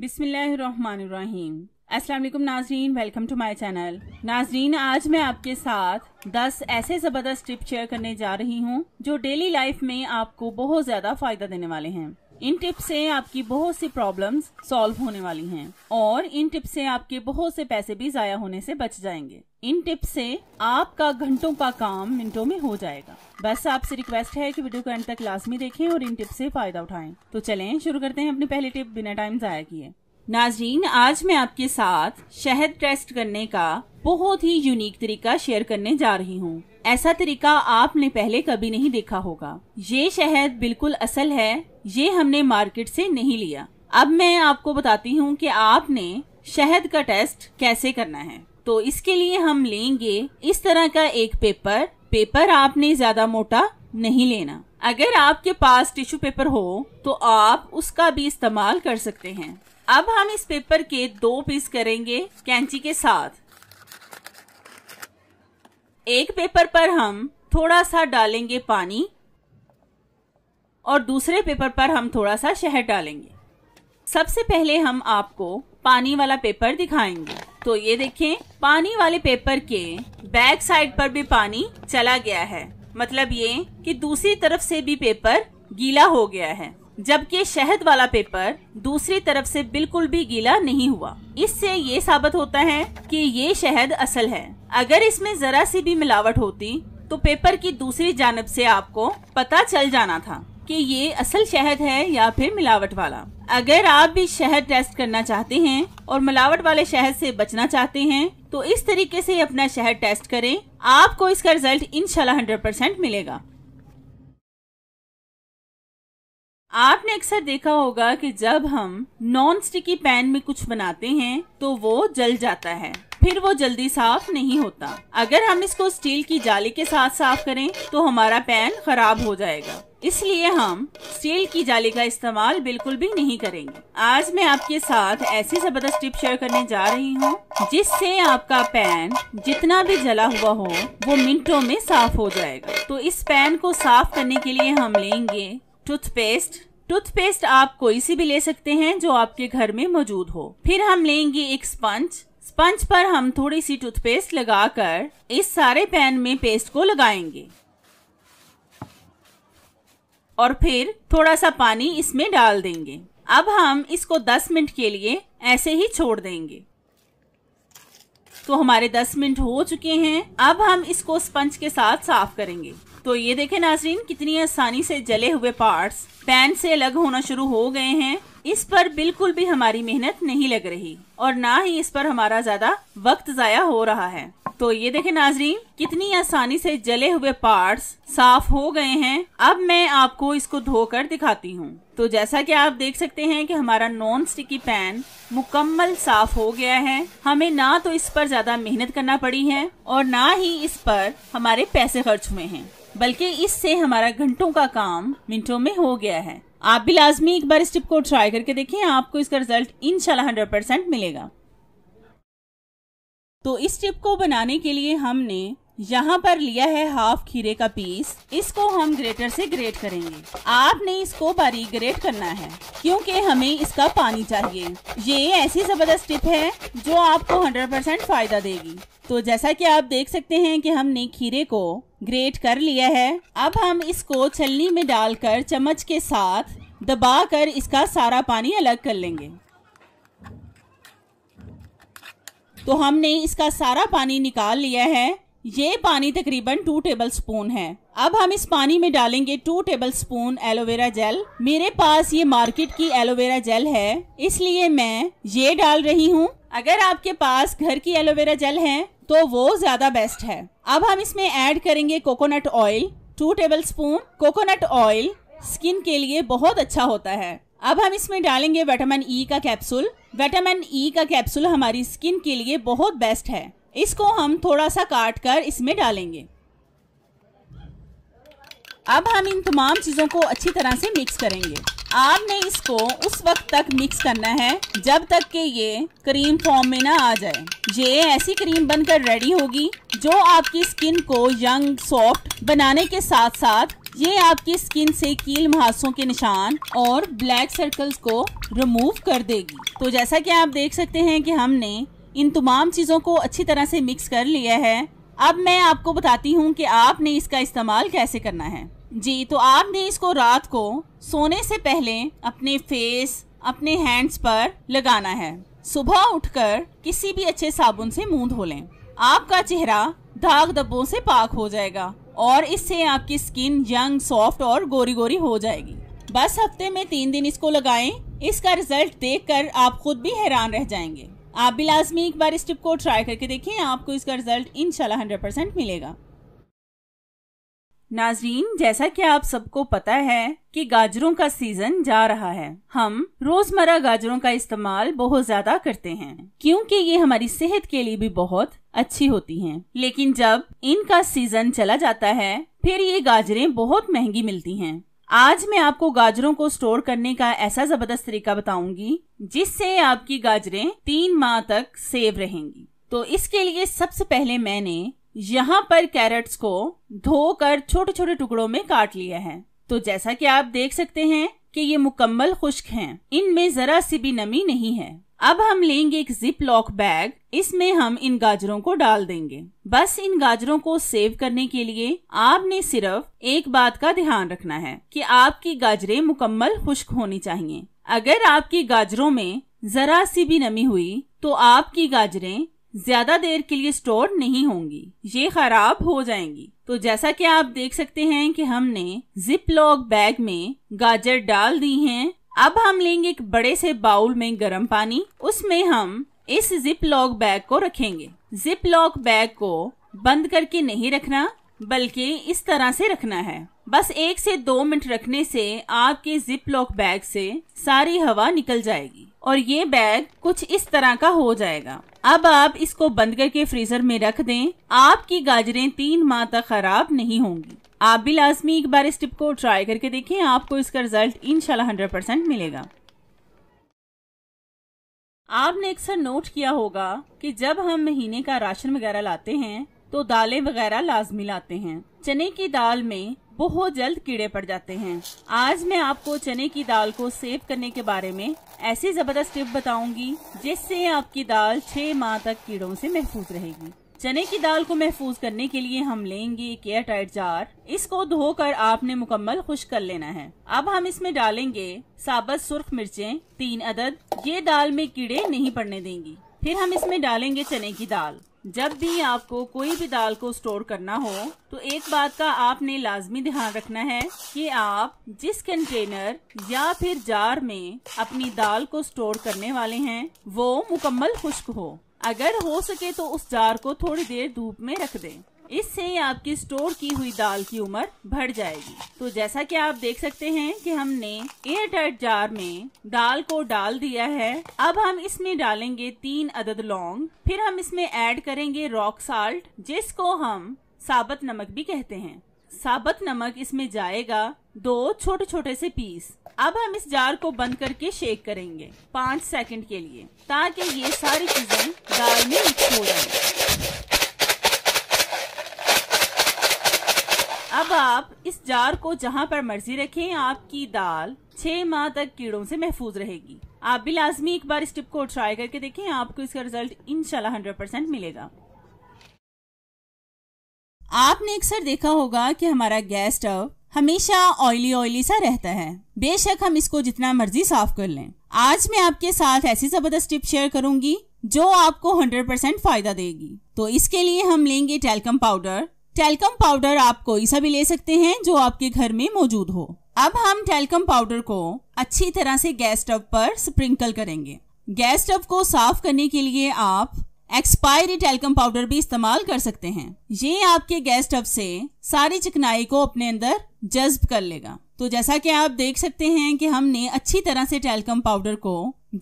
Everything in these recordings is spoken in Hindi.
बिस्मिल्लाहिर्रहमानिर्रहीम अस्सलाम वालेकुम नाजरीन वेलकम टू माय चैनल नाजरीन आज मैं आपके साथ 10 ऐसे ज़बरदस्त टिप शेयर करने जा रही हूँ जो डेली लाइफ में आपको बहुत ज़्यादा फायदा देने वाले हैं इन टिप्स से आपकी बहुत सी प्रॉब्लम्स सॉल्व होने वाली हैं और इन टिप्स से आपके बहुत से पैसे भी ज़ाया होने से बच जाएंगे इन टिप्स से आपका घंटों का काम मिनटों में हो जाएगा बस आपसे रिक्वेस्ट है कि वीडियो को एंड तक लाजमी देखें और इन टिप्स से फायदा उठाएं तो चलें शुरू करते हैं अपने पहले टिप बिना टाइम जाया किए नाजरीन आज मैं आपके साथ शहद टेस्ट करने का बहुत ही यूनिक तरीका शेयर करने जा रही हूँ ऐसा तरीका आपने पहले कभी नहीं देखा होगा ये शहद बिल्कुल असल है ये हमने मार्केट से नहीं लिया अब मैं आपको बताती हूँ कि आपने शहद का टेस्ट कैसे करना है तो इसके लिए हम लेंगे इस तरह का एक पेपर पेपर आपने ज्यादा मोटा नहीं लेना अगर आपके पास टिश्यू पेपर हो तो आप उसका भी इस्तेमाल कर सकते हैं अब हम इस पेपर के दो पीस करेंगे कैंची के साथ एक पेपर पर हम थोड़ा सा डालेंगे पानी और दूसरे पेपर पर हम थोड़ा सा शहद डालेंगे सबसे पहले हम आपको पानी वाला पेपर दिखाएंगे तो ये देखें पानी वाले पेपर के बैक साइड पर भी पानी चला गया है मतलब ये कि दूसरी तरफ से भी पेपर गीला हो गया है जबकि शहद वाला पेपर दूसरी तरफ से बिल्कुल भी गीला नहीं हुआ इससे ये साबित होता है कि ये शहद असल है अगर इसमें जरा सी भी मिलावट होती तो पेपर की दूसरी जानब से आपको पता चल जाना था कि ये असल शहद है या फिर मिलावट वाला अगर आप भी शहद टेस्ट करना चाहते हैं और मिलावट वाले शहद से बचना चाहते हैं तो इस तरीके से अपना शहद टेस्ट करें आपको इसका रिजल्ट इनशाला हंड्रेड परसेंट मिलेगा आपने अक्सर देखा होगा कि जब हम नॉन स्टिकी पैन में कुछ बनाते हैं तो वो जल जाता है फिर वो जल्दी साफ नहीं होता अगर हम इसको स्टील की जाली के साथ साफ करें तो हमारा पैन खराब हो जाएगा इसलिए हम स्टील की जाली का इस्तेमाल बिल्कुल भी नहीं करेंगे आज मैं आपके साथ ऐसी जबरदस्त टिप शेयर करने जा रही हूँ जिससे आपका पैन जितना भी जला हुआ हो वो मिनटों में साफ हो जाएगा तो इस पैन को साफ करने के लिए हम लेंगे टूथपेस्ट टूथपेस्ट आप कोई सी भी ले सकते हैं जो आपके घर में मौजूद हो फिर हम लेंगे एक स्पंज स्पंज पर हम थोड़ी सी टूथपेस्ट लगाकर इस सारे पैन में पेस्ट को लगाएंगे और फिर थोड़ा सा पानी इसमें डाल देंगे अब हम इसको 10 मिनट के लिए ऐसे ही छोड़ देंगे तो हमारे 10 मिनट हो चुके हैं अब हम इसको स्पंज के साथ साफ करेंगे तो ये देखें नाजरीन कितनी आसानी से जले हुए पार्ट्स पैन से अलग होना शुरू हो गए हैं इस पर बिल्कुल भी हमारी मेहनत नहीं लग रही और ना ही इस पर हमारा ज्यादा वक्त जाया हो रहा है तो ये देखें नाजरीन कितनी आसानी से जले हुए पार्ट्स साफ हो गए हैं अब मैं आपको इसको धोकर दिखाती हूँ तो जैसा कि आप देख सकते हैं कि हमारा नॉन स्टिकी पैन मुकम्मल साफ हो गया है हमें ना तो इस पर ज्यादा मेहनत करना पड़ी है और ना ही इस पर हमारे पैसे खर्च हुए हैं बल्कि इससे हमारा घंटों का काम मिनटों में हो गया है आप भी लाजमी एक बार इस टिप को ट्राई करके देखें आपको इसका रिजल्ट इनशाला हंड्रेड परसेंट मिलेगा तो इस चिप को बनाने के लिए हमने यहाँ पर लिया है हाफ खीरे का पीस इसको हम ग्रेटर से ग्रेट करेंगे आपने इसको बारीक ग्रेट करना है क्योंकि हमें इसका पानी चाहिए ये ऐसी जबरदस्त टिप है जो आपको 100% फायदा देगी तो जैसा कि आप देख सकते हैं कि हमने खीरे को ग्रेट कर लिया है अब हम इसको छलनी में डालकर चम्मच के साथ दबा कर इसका सारा पानी अलग कर लेंगे तो हमने इसका सारा पानी निकाल लिया है ये पानी तकरीबन टू टेबल स्पून है अब हम इस पानी में डालेंगे two tablespoon aloe vera gel मेरे पास ये मार्केट की एलोवेरा जेल है इसलिए मैं ये डाल रही हूँ अगर आपके पास घर की एलोवेरा जेल है तो वो ज्यादा बेस्ट है अब हम इसमें ऐड करेंगे coconut oil two tablespoon coconut oil skin के लिए बहुत अच्छा होता है अब हम इसमें डालेंगे विटामिन ई e का कैप्सूल विटामिन ई का कैप्सूल हमारी स्किन के लिए बहुत बेस्ट है इसको हम थोड़ा सा काट कर इसमें डालेंगे अब हम इन तमाम चीज़ों को अच्छी तरह से मिक्स करेंगे आपने इसको उस वक्त तक मिक्स करना है जब तक कि ये क्रीम फॉर्म में ना आ जाए ये ऐसी क्रीम बनकर रेडी होगी जो आपकी स्किन को यंग सॉफ्ट बनाने के साथ साथ ये आपकी स्किन से कील महासों के निशान और ब्लैक सर्कल्स को रिमूव कर देगी तो जैसा कि आप देख सकते हैं कि हमने इन तमाम चीज़ों को अच्छी तरह से मिक्स कर लिया है अब मैं आपको बताती हूँ कि आपने इसका इस्तेमाल कैसे करना है जी तो आपने इसको रात को सोने से पहले अपने फेस अपने हैंड्स पर लगाना है सुबह उठकर किसी भी अच्छे साबुन से मुंह धो लें आपका चेहरा दाग धब्बों से पाक हो जाएगा और इससे आपकी स्किन यंग सॉफ्ट और गोरी गोरी हो जाएगी बस हफ्ते में तीन दिन इसको लगाएं इसका रिजल्ट देखकर आप खुद भी हैरान रह जाएंगे आप भी लाजमी एक बार इस टिप को ट्राई करके देखें आपको इसका रिजल्ट इनशाला हंड्रेड परसेंट मिलेगा नाजरीन जैसा कि आप सबको पता है कि गाजरों का सीजन जा रहा है हम रोजमर्रा गाजरों का इस्तेमाल बहुत ज्यादा करते हैं क्योंकि ये हमारी सेहत के लिए भी बहुत अच्छी होती हैं लेकिन जब इनका सीजन चला जाता है फिर ये गाजरें बहुत महंगी मिलती हैं आज मैं आपको गाजरों को स्टोर करने का ऐसा जबरदस्त तरीका बताऊंगी जिससे आपकी गाजरें तीन माह तक सेव रहेंगी तो इसके लिए सबसे पहले मैंने यहाँ पर कैरेट्स को धोकर छोटे छोटे टुकड़ों में काट लिया है तो जैसा कि आप देख सकते हैं कि ये मुकम्मल खुश्क हैं इनमें जरा सी भी नमी नहीं है अब हम लेंगे एक जिप लॉक बैग इसमें हम इन गाजरों को डाल देंगे बस इन गाजरों को सेव करने के लिए आपने सिर्फ एक बात का ध्यान रखना है कि आपकी गाजरें मुकम्मल खुश्क होनी चाहिए अगर आपकी गाजरों में जरा सी भी नमी हुई तो आपकी गाजरें ज्यादा देर के लिए स्टोर नहीं होंगी ये खराब हो जाएंगी तो जैसा कि आप देख सकते हैं कि हमने जिप लॉक बैग में गाजर डाल दी हैं अब हम लेंगे एक बड़े से बाउल में गर्म पानी उसमें हम इस जिप लॉक बैग को रखेंगे जिप लॉक बैग को बंद करके नहीं रखना बल्कि इस तरह से रखना है बस एक से दो मिनट रखने से आपके जिप लॉक बैग से सारी हवा निकल जाएगी और ये बैग कुछ इस तरह का हो जाएगा अब आप इसको बंद करके फ्रीजर में रख दें आपकी गाजरें तीन माह तक खराब नहीं होंगी आप भी लाजमी एक बार इस टिप को ट्राई करके देखें आपको इसका रिजल्ट इनशाला हंड्रेड परसेंट मिलेगा आपने अक्सर नोट किया होगा कि जब हम महीने का राशन वगैरह लाते हैं तो दालें वगैरह लाजमी लाते हैं चने की दाल में बहुत जल्द कीड़े पड़ जाते हैं आज मैं आपको चने की दाल को सेव करने के बारे में ऐसी जबरदस्त टिप बताऊंगी जिससे आपकी दाल छह माह तक कीड़ों से महफूज रहेगी चने की दाल को महफूज करने के लिए हम लेंगे एक एयर टाइट जार इसको धोकर आपने मुकम्मल खुश कर लेना है अब हम इसमें डालेंगे साबत सुर्ख मिर्चें तीन अदद ये दाल में कीड़े नहीं पड़ने देंगी फिर हम इसमें डालेंगे चने की दाल जब भी आपको कोई भी दाल को स्टोर करना हो तो एक बात का आपने लाजमी ध्यान रखना है कि आप जिस कंटेनर या फिर जार में अपनी दाल को स्टोर करने वाले हैं वो मुकम्मल खुश्क हो अगर हो सके तो उस जार को थोड़ी देर धूप में रख दें इससे आपकी स्टोर की हुई दाल की उम्र बढ़ जाएगी तो जैसा कि आप देख सकते हैं कि हमने एयर टाइट जार में दाल को डाल दिया है अब हम इसमें डालेंगे तीन अदद लौंग फिर हम इसमें ऐड करेंगे रॉक साल्ट जिसको हम साबत नमक भी कहते हैं साबत नमक इसमें जाएगा दो छोटे छोटे से पीस अब हम इस जार को बंद करके शेक करेंगे पाँच सेकंड के लिए ताकि ये सारी चीजें दाल में मिक्स हो जाए अब आप इस जार को जहाँ पर मर्जी रखें आपकी दाल छह माह तक कीड़ों से महफूज रहेगी आप भी लाजमी एक बार इस टिप को ट्राई करके देखें आपको इसका रिजल्ट इनशाला हंड्रेड परसेंट मिलेगा आपने अक्सर देखा होगा कि हमारा गैस स्टव हमेशा ऑयली ऑयली सा रहता है बेशक हम इसको जितना मर्जी साफ कर लें आज मैं आपके साथ ऐसी जबरदस्त टिप शेयर करूंगी जो आपको 100% फायदा देगी तो इसके लिए हम लेंगे टेलकम पाउडर टेलकम पाउडर आप कोई सा भी ले सकते हैं जो आपके घर में मौजूद हो अब हम टेलकम पाउडर को अच्छी तरह से गैस स्टव पर स्प्रिंकल करेंगे गैस स्टव को साफ करने के लिए आप एक्सपायरी टेलकम पाउडर भी इस्तेमाल कर सकते हैं ये आपके गैस स्टव से सारी चिकनाई को अपने अंदर जज्ब कर लेगा तो जैसा कि आप देख सकते हैं कि हमने अच्छी तरह से टेलकम पाउडर को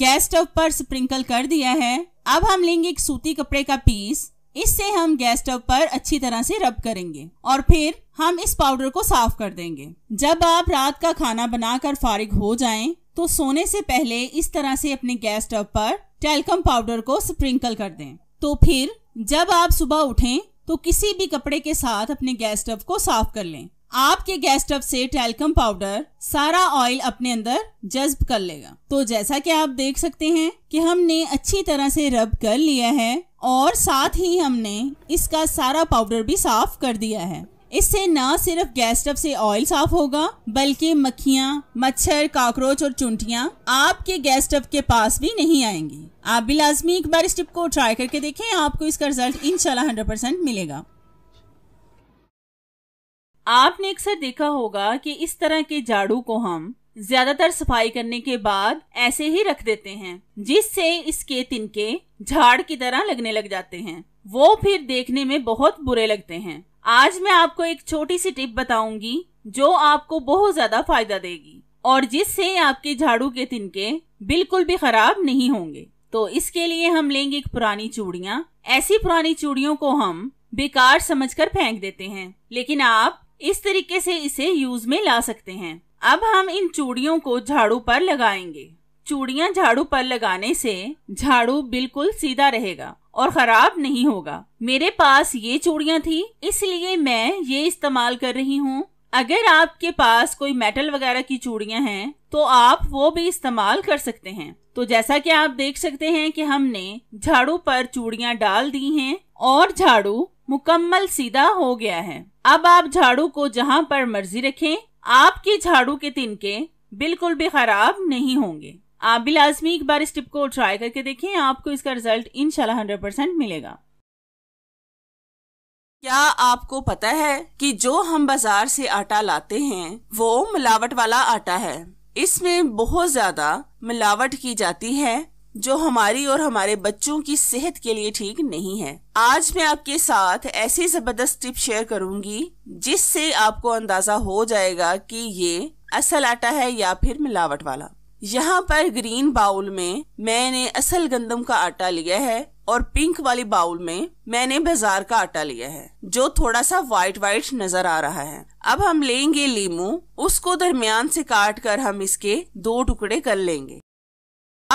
गैस स्टव पर स्प्रिंकल कर दिया है अब हम लेंगे एक सूती कपड़े का पीस इससे हम गैस स्टव पर अच्छी तरह से रब करेंगे और फिर हम इस पाउडर को साफ कर देंगे जब आप रात का खाना बनाकर फारिग हो जाएं तो सोने से पहले इस तरह से अपने गैस स्टव पर टेलकम पाउडर को स्प्रिंकल कर दें तो फिर जब आप सुबह उठें तो किसी भी कपड़े के साथ अपने गैस स्टव को साफ कर लें आपके गैस स्टव से टेलकम पाउडर सारा ऑयल अपने अंदर जज्ब कर लेगा तो जैसा कि आप देख सकते हैं कि हमने अच्छी तरह से रब कर लिया है और साथ ही हमने इसका सारा पाउडर भी साफ कर दिया है इससे न सिर्फ गैस स्टव से ऑयल साफ होगा बल्कि मक्खियाँ मच्छर काकरोच और चुंटियाँ आपके गैस स्टव के पास भी नहीं आएंगी आप भी लाजमी एक बार इस टिप को ट्राई करके देखें आपको इसका रिजल्ट इनशाला हंड्रेड परसेंट मिलेगा आपने अक्सर देखा होगा कि इस तरह के झाड़ू को हम ज्यादातर सफाई करने के बाद ऐसे ही रख देते हैं जिससे इसके तिनके झाड़ की तरह लगने लग जाते हैं वो फिर देखने में बहुत बुरे लगते हैं आज मैं आपको एक छोटी सी टिप बताऊंगी जो आपको बहुत ज्यादा फायदा देगी और जिससे आपके झाड़ू के तिनके बिल्कुल भी खराब नहीं होंगे तो इसके लिए हम लेंगे एक पुरानी चूड़िया ऐसी पुरानी चूड़ियों को हम बेकार समझकर फेंक देते हैं लेकिन आप इस तरीके से इसे यूज में ला सकते हैं अब हम इन चूड़ियों को झाड़ू पर लगाएंगे चूड़ियाँ झाड़ू पर लगाने से झाड़ू बिल्कुल सीधा रहेगा और खराब नहीं होगा मेरे पास ये चूड़ियाँ थी इसलिए मैं ये इस्तेमाल कर रही हूँ अगर आपके पास कोई मेटल वगैरह की चूड़ियाँ हैं तो आप वो भी इस्तेमाल कर सकते हैं तो जैसा कि आप देख सकते हैं कि हमने झाड़ू पर चूड़ियाँ डाल दी हैं और झाड़ू मुकम्मल सीधा हो गया है अब आप झाड़ू को जहाँ पर मर्जी रखें आपके झाड़ू के तिनके बिल्कुल भी खराब नहीं होंगे आप भी लाजमी एक बार इस टिप को ट्राई करके देखें आपको इसका रिजल्ट इनशाला हंड्रेड परसेंट मिलेगा क्या आपको पता है कि जो हम बाजार से आटा लाते हैं वो मिलावट वाला आटा है इसमें बहुत ज्यादा मिलावट की जाती है जो हमारी और हमारे बच्चों की सेहत के लिए ठीक नहीं है आज मैं आपके साथ ऐसी जबरदस्त टिप शेयर करूंगी जिससे आपको अंदाजा हो जाएगा कि ये असल आटा है या फिर मिलावट वाला यहाँ पर ग्रीन बाउल में मैंने असल गंदम का आटा लिया है और पिंक वाली बाउल में मैंने बाजार का आटा लिया है जो थोड़ा सा व्हाइट व्हाइट नजर आ रहा है अब हम लेंगे लीमू उसको दरमियान से काट कर हम इसके दो टुकड़े कर लेंगे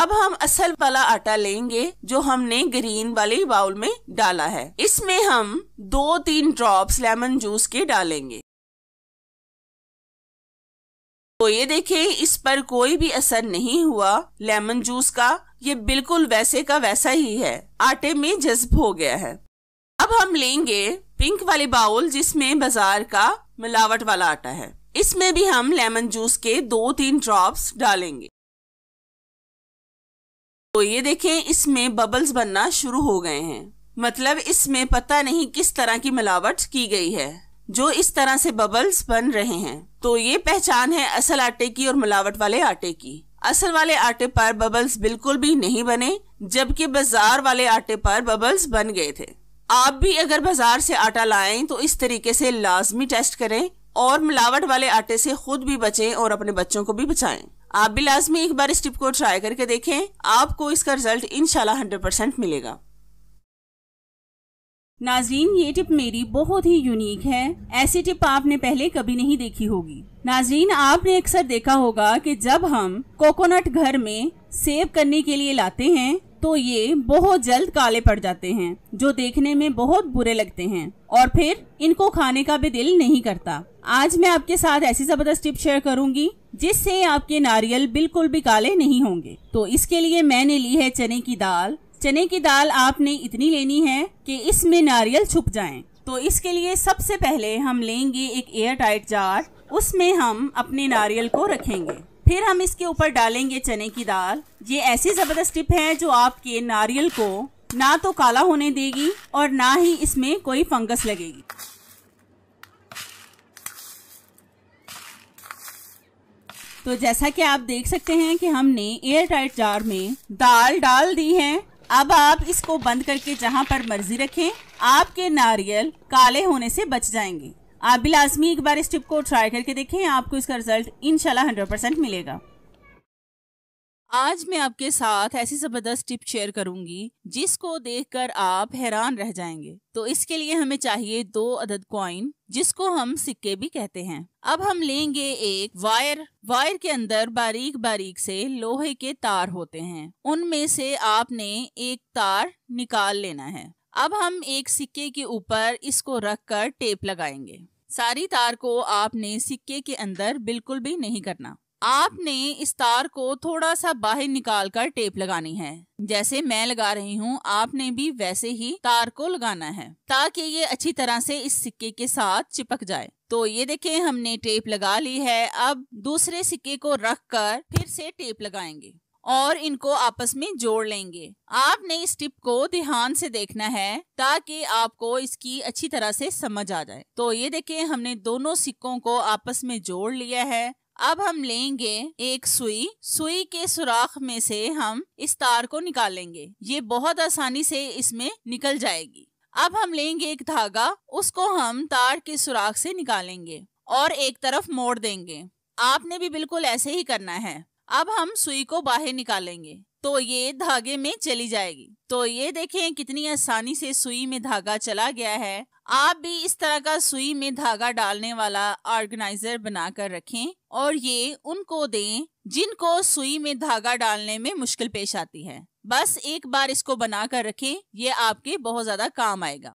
अब हम असल वाला आटा लेंगे जो हमने ग्रीन वाली बाउल में डाला है इसमें हम दो तीन ड्रॉप्स लेमन जूस के डालेंगे तो ये देखें इस पर कोई भी असर नहीं हुआ लेमन जूस का ये बिल्कुल वैसे का वैसा ही है आटे में जज्ब हो गया है अब हम लेंगे पिंक वाले बाउल जिसमें बाजार का मिलावट वाला आटा है इसमें भी हम लेमन जूस के दो तीन ड्रॉप्स डालेंगे तो ये देखें इसमें बबल्स बनना शुरू हो गए हैं मतलब इसमें पता नहीं किस तरह की मिलावट की गई है जो इस तरह से बबल्स बन रहे हैं तो ये पहचान है असल आटे की और मिलावट वाले आटे की असल वाले आटे पर बबल्स बिल्कुल भी नहीं बने जबकि बाजार वाले आटे पर बबल्स बन गए थे आप भी अगर बाजार से आटा लाएं तो इस तरीके से लाजमी टेस्ट करें और मिलावट वाले आटे से खुद भी बचें और अपने बच्चों को भी बचाएं आप भी लाजमी एक बार इस टिप को ट्राई करके देखें आपको इसका रिजल्ट इनशाला हंड्रेड परसेंट मिलेगा नाजरीन ये टिप मेरी बहुत ही यूनिक है ऐसी टिप आपने पहले कभी नहीं देखी होगी नाजरीन आपने अक्सर देखा होगा कि जब हम कोकोनट घर में सेव करने के लिए लाते हैं तो ये बहुत जल्द काले पड़ जाते हैं जो देखने में बहुत बुरे लगते हैं और फिर इनको खाने का भी दिल नहीं करता आज मैं आपके साथ ऐसी जबरदस्त टिप शेयर करूंगी जिससे आपके नारियल बिल्कुल भी काले नहीं होंगे तो इसके लिए मैंने ली है चने की दाल चने की दाल आपने इतनी लेनी है कि इसमें नारियल छुप जाएं। तो इसके लिए सबसे पहले हम लेंगे एक एयर टाइट जार उसमें हम अपने नारियल को रखेंगे फिर हम इसके ऊपर डालेंगे चने की दाल ये ऐसी ज़बरदस्त टिप है जो आपके नारियल को ना तो काला होने देगी और ना ही इसमें कोई फंगस लगेगी तो जैसा कि आप देख सकते हैं कि हमने एयर टाइट जार में दाल डाल दी है अब आप इसको बंद करके जहाँ पर मर्जी रखें आपके नारियल काले होने से बच जाएंगे आप भी लाजमी एक बार इस टिप को ट्राई करके देखें आपको इसका रिजल्ट इनशाला हंड्रेड परसेंट मिलेगा आज मैं आपके साथ ऐसी ज़बरदस्त टिप शेयर करूंगी जिसको देखकर आप हैरान रह जाएंगे तो इसके लिए हमें चाहिए दो अदद कॉइन जिसको हम सिक्के भी कहते हैं अब हम लेंगे एक वायर वायर के अंदर बारीक बारीक से लोहे के तार होते हैं उनमें से आपने एक तार निकाल लेना है अब हम एक सिक्के के ऊपर इसको रख कर टेप लगाएंगे सारी तार को आपने सिक्के के अंदर बिल्कुल भी नहीं करना आपने इस तार को थोड़ा सा बाहर निकाल कर टेप लगानी है जैसे मैं लगा रही हूँ आपने भी वैसे ही तार को लगाना है ताकि ये अच्छी तरह से इस सिक्के के साथ चिपक जाए तो ये देखें हमने टेप लगा ली है अब दूसरे सिक्के को रख कर फिर से टेप लगाएंगे और इनको आपस में जोड़ लेंगे आपने इस टिप को ध्यान से देखना है ताकि आपको इसकी अच्छी तरह से समझ आ जाए तो ये देखें हमने दोनों सिक्कों को आपस में जोड़ लिया है अब हम लेंगे एक सुई सुई के सुराख में से हम इस तार को निकालेंगे ये बहुत आसानी से इसमें निकल जाएगी अब हम लेंगे एक धागा उसको हम तार के सुराख से निकालेंगे और एक तरफ मोड़ देंगे आपने भी बिल्कुल ऐसे ही करना है अब हम सुई को बाहर निकालेंगे तो ये धागे में चली जाएगी तो ये देखें कितनी आसानी से सुई में धागा चला गया है आप भी इस तरह का सुई में धागा डालने वाला ऑर्गेनाइजर बनाकर रखें और ये उनको दें जिनको सुई में धागा डालने में मुश्किल पेश आती है बस एक बार इसको बनाकर रखें ये आपके बहुत ज्यादा काम आएगा